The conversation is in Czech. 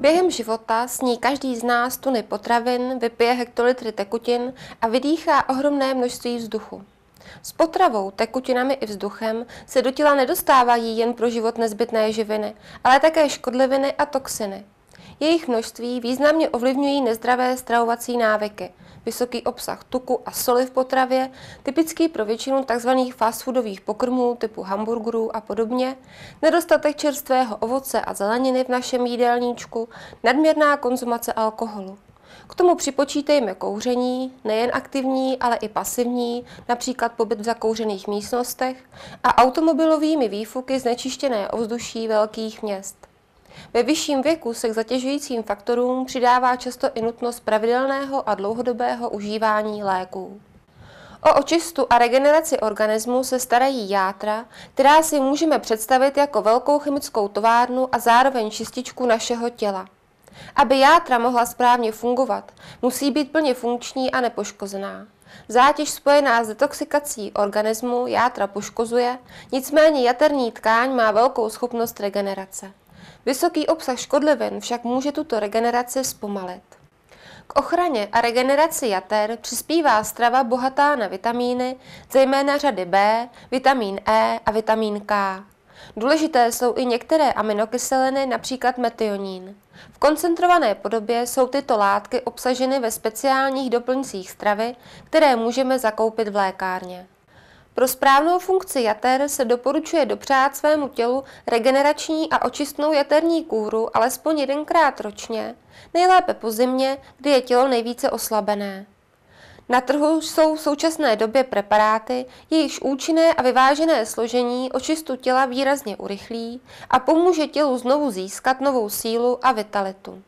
Během života sní každý z nás tuny potravin, vypije hektolitry tekutin a vydýchá ohromné množství vzduchu. S potravou, tekutinami i vzduchem se do těla nedostávají jen pro život nezbytné živiny, ale také škodliviny a toxiny. Jejich množství významně ovlivňují nezdravé stravovací návyky, vysoký obsah tuku a soli v potravě, typický pro většinu tzv. fast foodových pokrmů typu hamburgerů a podobně, nedostatek čerstvého ovoce a zeleniny v našem jídelníčku, nadměrná konzumace alkoholu. K tomu připočítejme kouření, nejen aktivní, ale i pasivní, například pobyt v zakouřených místnostech a automobilovými výfuky znečištěné ovzduší velkých měst. Ve vyšším věku se k zatěžujícím faktorům přidává často i nutnost pravidelného a dlouhodobého užívání léků. O očistu a regeneraci organismu se starají játra, která si můžeme představit jako velkou chemickou továrnu a zároveň čističku našeho těla. Aby játra mohla správně fungovat, musí být plně funkční a nepoškozená. Zátěž spojená s detoxikací organismu játra poškozuje, nicméně jaterní tkáň má velkou schopnost regenerace. Vysoký obsah škodlivin však může tuto regeneraci zpomalit. K ochraně a regeneraci jater přispívá strava bohatá na vitamíny, zejména řady B, vitamín E a vitamín K. Důležité jsou i některé aminokyseliny, například metionín. V koncentrované podobě jsou tyto látky obsaženy ve speciálních doplňcích stravy, které můžeme zakoupit v lékárně. Pro správnou funkci jater se doporučuje dopřát svému tělu regenerační a očistnou jaterní kůru alespoň jedenkrát ročně, nejlépe po zimě, kdy je tělo nejvíce oslabené. Na trhu jsou v současné době preparáty, jejichž účinné a vyvážené složení očistu těla výrazně urychlí a pomůže tělu znovu získat novou sílu a vitalitu.